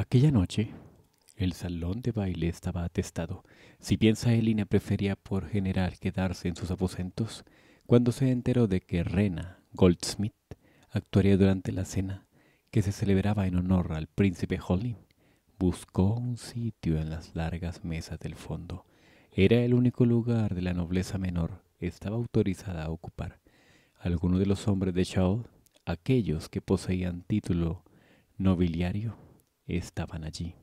Aquella noche, el salón de baile estaba atestado. Si bien Elina prefería por general quedarse en sus aposentos, cuando se enteró de que Rena Goldsmith actuaría durante la cena que se celebraba en honor al príncipe Holling, buscó un sitio en las largas mesas del fondo. Era el único lugar de la nobleza menor estaba autorizada a ocupar. Algunos de los hombres de Shaw, aquellos que poseían título nobiliario, estaban allí.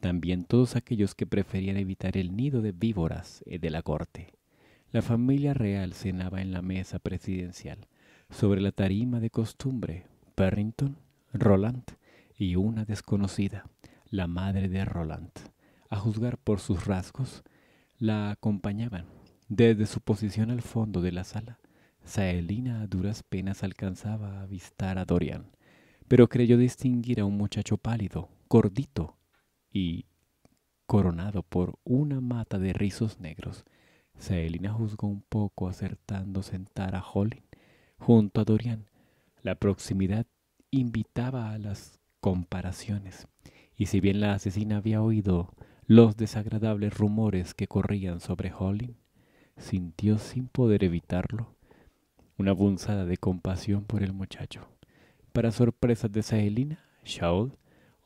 También todos aquellos que preferían evitar el nido de víboras eh, de la corte. La familia real cenaba en la mesa presidencial, sobre la tarima de costumbre, Perrington, Roland y una desconocida, la madre de Roland. A juzgar por sus rasgos, la acompañaban. Desde su posición al fondo de la sala, Saelina a duras penas alcanzaba a avistar a Dorian, pero creyó distinguir a un muchacho pálido, cordito y coronado por una mata de rizos negros. Saelina juzgó un poco acertando sentar a Hollin junto a Dorian. La proximidad invitaba a las comparaciones, y si bien la asesina había oído los desagradables rumores que corrían sobre Holling, sintió sin poder evitarlo una punzada de compasión por el muchacho. Para sorpresa de Saelina, Shaol,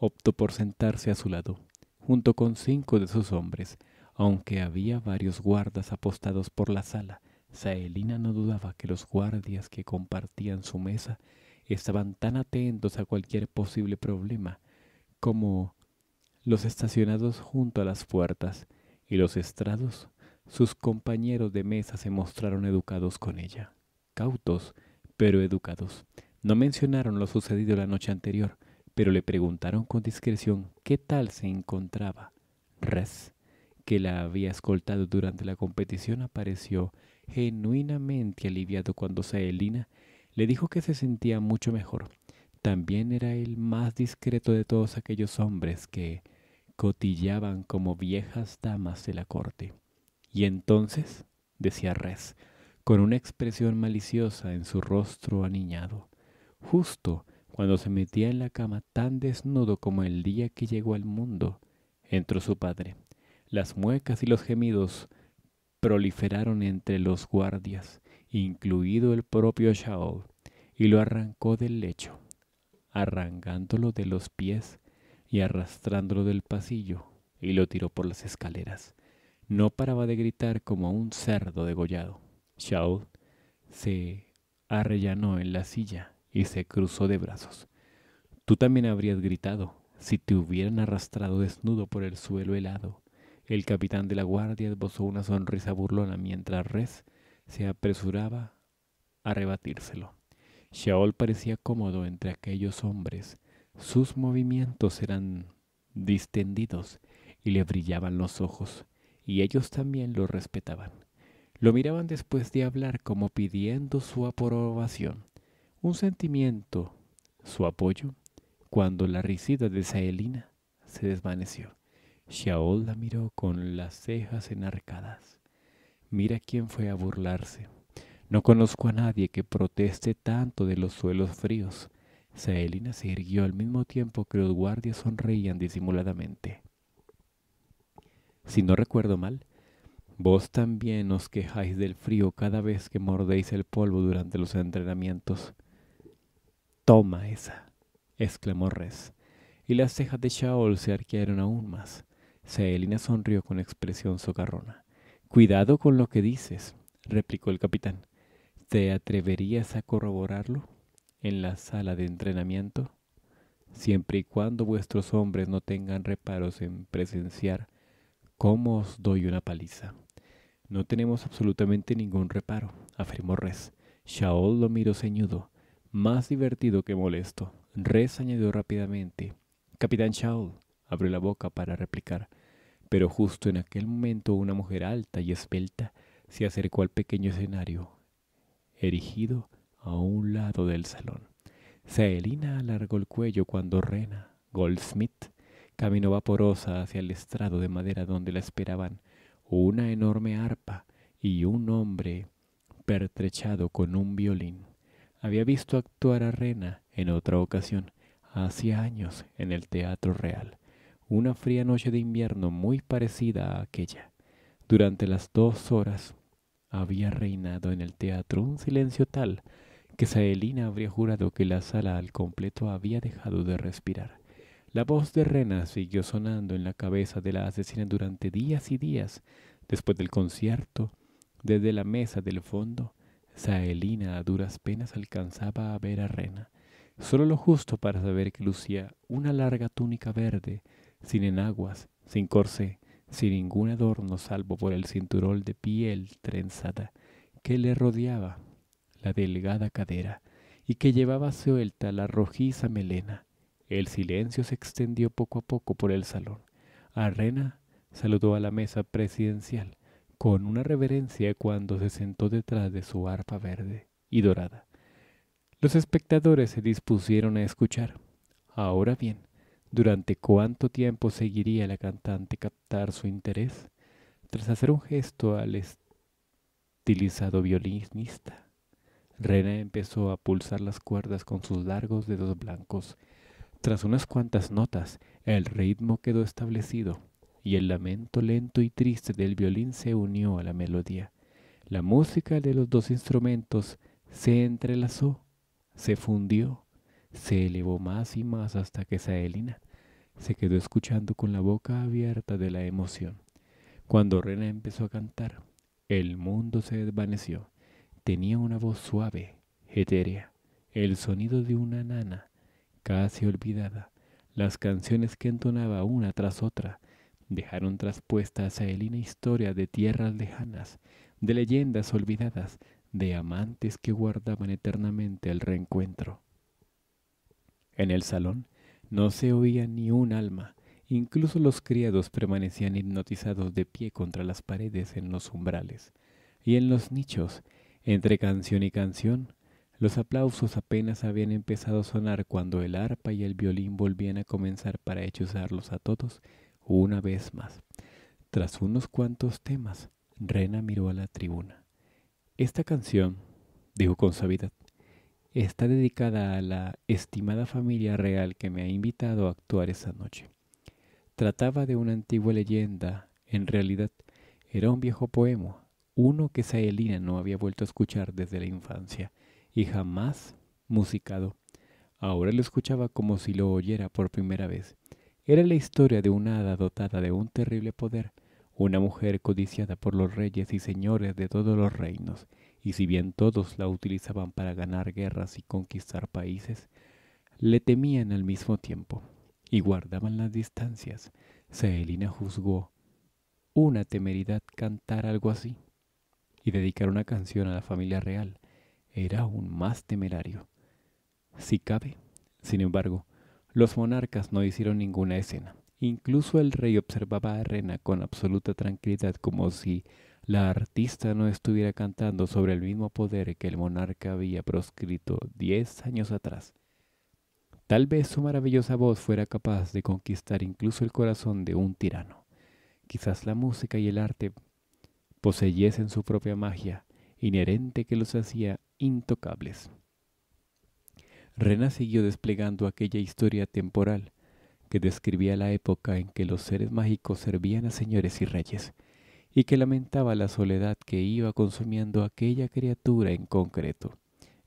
optó por sentarse a su lado, junto con cinco de sus hombres, aunque había varios guardas apostados por la sala. Saelina no dudaba que los guardias que compartían su mesa estaban tan atentos a cualquier posible problema como los estacionados junto a las puertas y los estrados, sus compañeros de mesa se mostraron educados con ella, cautos, pero educados. No mencionaron lo sucedido la noche anterior, pero le preguntaron con discreción qué tal se encontraba. Res, que la había escoltado durante la competición, apareció genuinamente aliviado cuando Saelina le dijo que se sentía mucho mejor. También era el más discreto de todos aquellos hombres que cotillaban como viejas damas de la corte. Y entonces, decía Res, con una expresión maliciosa en su rostro aniñado, justo cuando se metía en la cama tan desnudo como el día que llegó al mundo, entró su padre. Las muecas y los gemidos proliferaron entre los guardias, incluido el propio Shaol, y lo arrancó del lecho, arrancándolo de los pies y arrastrándolo del pasillo, y lo tiró por las escaleras. No paraba de gritar como un cerdo degollado. Shaol se arrellanó en la silla y se cruzó de brazos. Tú también habrías gritado si te hubieran arrastrado desnudo por el suelo helado. El capitán de la guardia esbozó una sonrisa burlona mientras Res se apresuraba a rebatírselo. Shaol parecía cómodo entre aquellos hombres. Sus movimientos eran distendidos y le brillaban los ojos, y ellos también lo respetaban. Lo miraban después de hablar como pidiendo su aprobación un sentimiento, su apoyo, cuando la risita de Saelina se desvaneció. Shaol la miró con las cejas enarcadas. Mira quién fue a burlarse. No conozco a nadie que proteste tanto de los suelos fríos. Saelina se irguió al mismo tiempo que los guardias sonreían disimuladamente. Si no recuerdo mal, vos también os quejáis del frío cada vez que mordéis el polvo durante los entrenamientos. Toma esa, exclamó Res, y las cejas de Shaol se arquearon aún más. Celina sonrió con expresión socarrona. Cuidado con lo que dices, replicó el capitán. ¿Te atreverías a corroborarlo en la sala de entrenamiento? Siempre y cuando vuestros hombres no tengan reparos en presenciar cómo os doy una paliza. No tenemos absolutamente ningún reparo, afirmó Res. Shaol lo miró ceñudo. Más divertido que molesto. Res añadió rápidamente. Capitán Shaw abrió la boca para replicar, pero justo en aquel momento una mujer alta y esbelta se acercó al pequeño escenario, erigido a un lado del salón. Celina alargó el cuello cuando Rena Goldsmith caminó vaporosa hacia el estrado de madera donde la esperaban una enorme arpa y un hombre pertrechado con un violín. Había visto actuar a Rena en otra ocasión, hacía años, en el Teatro Real, una fría noche de invierno muy parecida a aquella. Durante las dos horas había reinado en el teatro un silencio tal que Saelina habría jurado que la sala al completo había dejado de respirar. La voz de Rena siguió sonando en la cabeza de la asesina durante días y días. Después del concierto, desde la mesa del fondo, Saelina a duras penas alcanzaba a ver a Rena, solo lo justo para saber que lucía una larga túnica verde, sin enaguas, sin corsé, sin ningún adorno salvo por el cinturón de piel trenzada que le rodeaba la delgada cadera y que llevaba suelta la rojiza melena. El silencio se extendió poco a poco por el salón. a Rena saludó a la mesa presidencial con una reverencia cuando se sentó detrás de su arpa verde y dorada. Los espectadores se dispusieron a escuchar. Ahora bien, ¿durante cuánto tiempo seguiría la cantante captar su interés? Tras hacer un gesto al estilizado violinista, Rena empezó a pulsar las cuerdas con sus largos dedos blancos. Tras unas cuantas notas, el ritmo quedó establecido y el lamento lento y triste del violín se unió a la melodía. La música de los dos instrumentos se entrelazó, se fundió, se elevó más y más hasta que Saelina se quedó escuchando con la boca abierta de la emoción. Cuando Rena empezó a cantar, el mundo se desvaneció. Tenía una voz suave, etérea, el sonido de una nana, casi olvidada, las canciones que entonaba una tras otra, dejaron traspuestas a él historia de tierras lejanas, de leyendas olvidadas, de amantes que guardaban eternamente el reencuentro. En el salón no se oía ni un alma, incluso los criados permanecían hipnotizados de pie contra las paredes en los umbrales y en los nichos, entre canción y canción, los aplausos apenas habían empezado a sonar cuando el arpa y el violín volvían a comenzar para hechizarlos a todos una vez más. Tras unos cuantos temas, Rena miró a la tribuna. Esta canción, dijo con suavidad, está dedicada a la estimada familia real que me ha invitado a actuar esa noche. Trataba de una antigua leyenda, en realidad era un viejo poema, uno que Saelina no había vuelto a escuchar desde la infancia y jamás musicado. Ahora lo escuchaba como si lo oyera por primera vez era la historia de una hada dotada de un terrible poder, una mujer codiciada por los reyes y señores de todos los reinos, y si bien todos la utilizaban para ganar guerras y conquistar países, le temían al mismo tiempo y guardaban las distancias. Celina juzgó una temeridad cantar algo así y dedicar una canción a la familia real era aún más temerario. Si cabe, sin embargo, los monarcas no hicieron ninguna escena. Incluso el rey observaba a Rena con absoluta tranquilidad como si la artista no estuviera cantando sobre el mismo poder que el monarca había proscrito diez años atrás. Tal vez su maravillosa voz fuera capaz de conquistar incluso el corazón de un tirano. Quizás la música y el arte poseyesen su propia magia, inherente que los hacía intocables. Rena siguió desplegando aquella historia temporal que describía la época en que los seres mágicos servían a señores y reyes, y que lamentaba la soledad que iba consumiendo aquella criatura en concreto.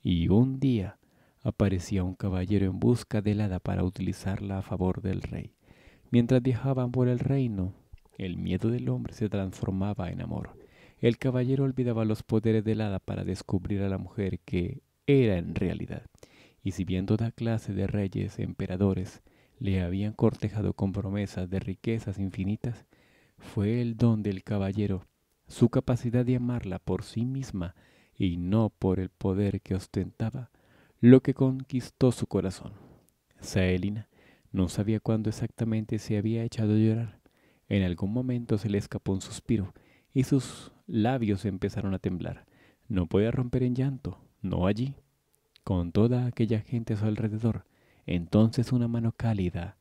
Y un día aparecía un caballero en busca del hada para utilizarla a favor del rey. Mientras viajaban por el reino, el miedo del hombre se transformaba en amor. El caballero olvidaba los poderes del hada para descubrir a la mujer que era en realidad y si bien toda clase de reyes, emperadores, le habían cortejado con promesas de riquezas infinitas, fue el don del caballero, su capacidad de amarla por sí misma y no por el poder que ostentaba, lo que conquistó su corazón. Saelina no sabía cuándo exactamente se había echado a llorar. En algún momento se le escapó un suspiro y sus labios empezaron a temblar. No podía romper en llanto, no allí con toda aquella gente a su alrededor. Entonces una mano cálida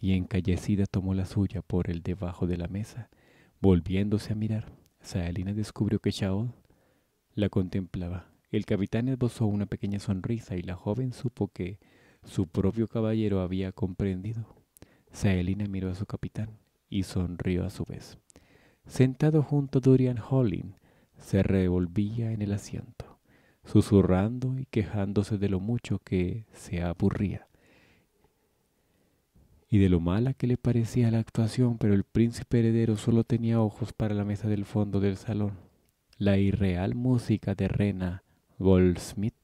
y encallecida tomó la suya por el debajo de la mesa. Volviéndose a mirar, Saelina descubrió que Shaol la contemplaba. El capitán esbozó una pequeña sonrisa y la joven supo que su propio caballero había comprendido. Saelina miró a su capitán y sonrió a su vez. Sentado junto a Dorian Hollin, se revolvía en el asiento susurrando y quejándose de lo mucho que se aburría y de lo mala que le parecía la actuación, pero el príncipe heredero solo tenía ojos para la mesa del fondo del salón. La irreal música de Rena Goldsmith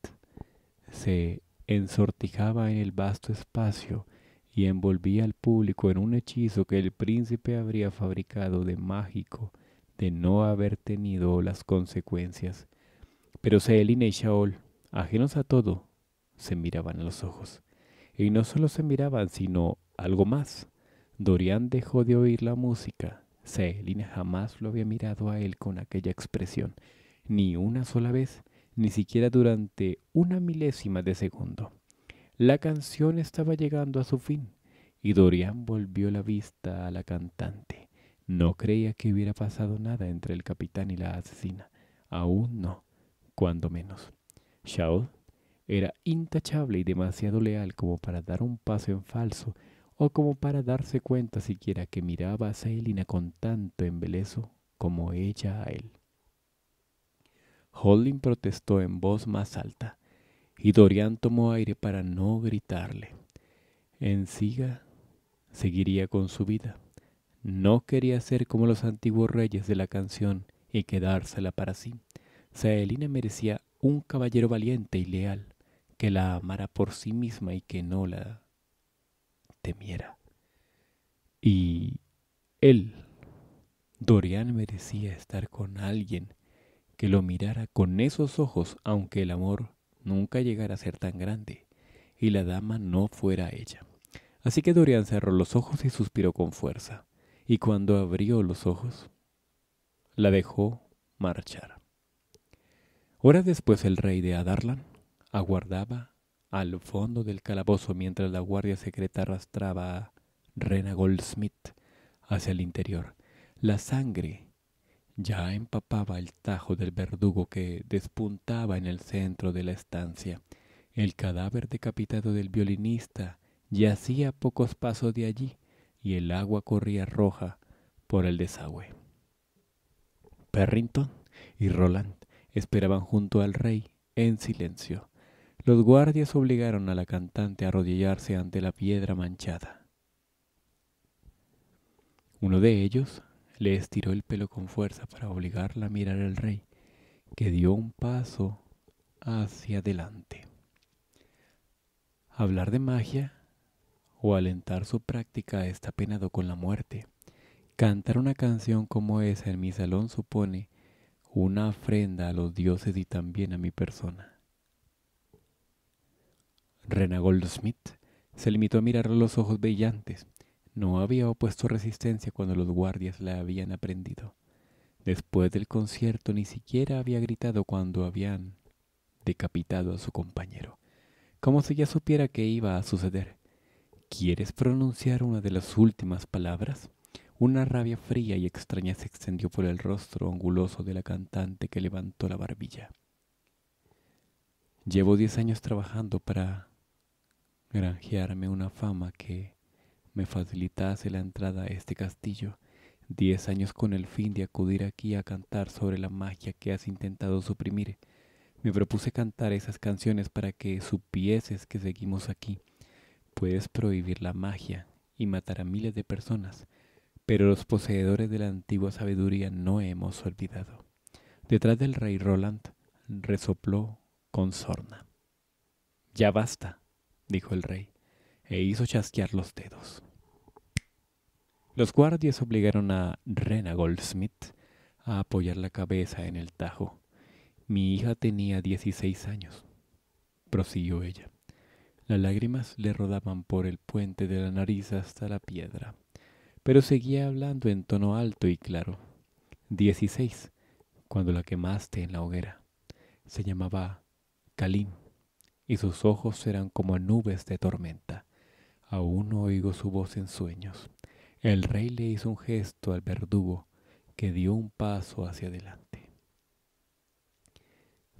se ensortijaba en el vasto espacio y envolvía al público en un hechizo que el príncipe habría fabricado de mágico de no haber tenido las consecuencias pero Céline y Shaol, ajenos a todo, se miraban a los ojos. Y no solo se miraban, sino algo más. Dorian dejó de oír la música. Celina jamás lo había mirado a él con aquella expresión, ni una sola vez, ni siquiera durante una milésima de segundo. La canción estaba llegando a su fin, y Dorian volvió la vista a la cantante. No creía que hubiera pasado nada entre el capitán y la asesina. Aún no cuando menos. Shaw era intachable y demasiado leal como para dar un paso en falso o como para darse cuenta siquiera que miraba a Selina con tanto embeleso como ella a él. Holding protestó en voz más alta y Dorian tomó aire para no gritarle. En siga seguiría con su vida. No quería ser como los antiguos reyes de la canción y quedársela para sí. Saelina merecía un caballero valiente y leal que la amara por sí misma y que no la temiera. Y él, Dorian, merecía estar con alguien que lo mirara con esos ojos, aunque el amor nunca llegara a ser tan grande y la dama no fuera ella. Así que Dorian cerró los ojos y suspiró con fuerza, y cuando abrió los ojos, la dejó marchar. Horas después el rey de Adarlan aguardaba al fondo del calabozo mientras la guardia secreta arrastraba a Rena Goldsmith hacia el interior. La sangre ya empapaba el tajo del verdugo que despuntaba en el centro de la estancia. El cadáver decapitado del violinista yacía a pocos pasos de allí y el agua corría roja por el desagüe. Perrington y Roland esperaban junto al rey, en silencio. Los guardias obligaron a la cantante a arrodillarse ante la piedra manchada. Uno de ellos le estiró el pelo con fuerza para obligarla a mirar al rey, que dio un paso hacia adelante. Hablar de magia o alentar su práctica está penado con la muerte. Cantar una canción como esa en mi salón supone una ofrenda a los dioses y también a mi persona. Rena Goldsmith se limitó a mirar los ojos brillantes. No había opuesto resistencia cuando los guardias la habían aprendido. Después del concierto ni siquiera había gritado cuando habían decapitado a su compañero, como si ya supiera que iba a suceder. ¿Quieres pronunciar una de las últimas palabras? Una rabia fría y extraña se extendió por el rostro anguloso de la cantante que levantó la barbilla. Llevo diez años trabajando para granjearme una fama que me facilitase la entrada a este castillo. Diez años con el fin de acudir aquí a cantar sobre la magia que has intentado suprimir. Me propuse cantar esas canciones para que supieses que seguimos aquí. Puedes prohibir la magia y matar a miles de personas, pero los poseedores de la antigua sabiduría no hemos olvidado. Detrás del rey Roland resopló con sorna. Ya basta, dijo el rey, e hizo chasquear los dedos. Los guardias obligaron a Rena Goldsmith a apoyar la cabeza en el tajo. Mi hija tenía 16 años, prosiguió ella. Las lágrimas le rodaban por el puente de la nariz hasta la piedra pero seguía hablando en tono alto y claro. Dieciséis, Cuando la quemaste en la hoguera. Se llamaba Kalim, y sus ojos eran como nubes de tormenta. Aún oigo su voz en sueños. El rey le hizo un gesto al verdugo, que dio un paso hacia adelante.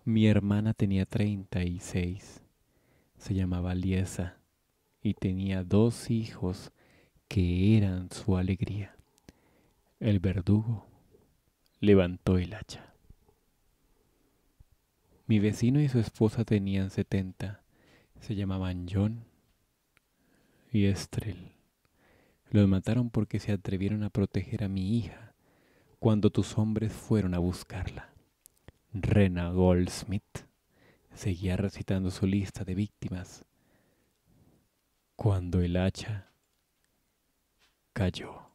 Mi hermana tenía treinta y seis. Se llamaba Liesa y tenía dos hijos que eran su alegría. El verdugo levantó el hacha. Mi vecino y su esposa tenían setenta. Se llamaban John y Estrel. Los mataron porque se atrevieron a proteger a mi hija cuando tus hombres fueron a buscarla. Rena Goldsmith seguía recitando su lista de víctimas cuando el hacha Cadio.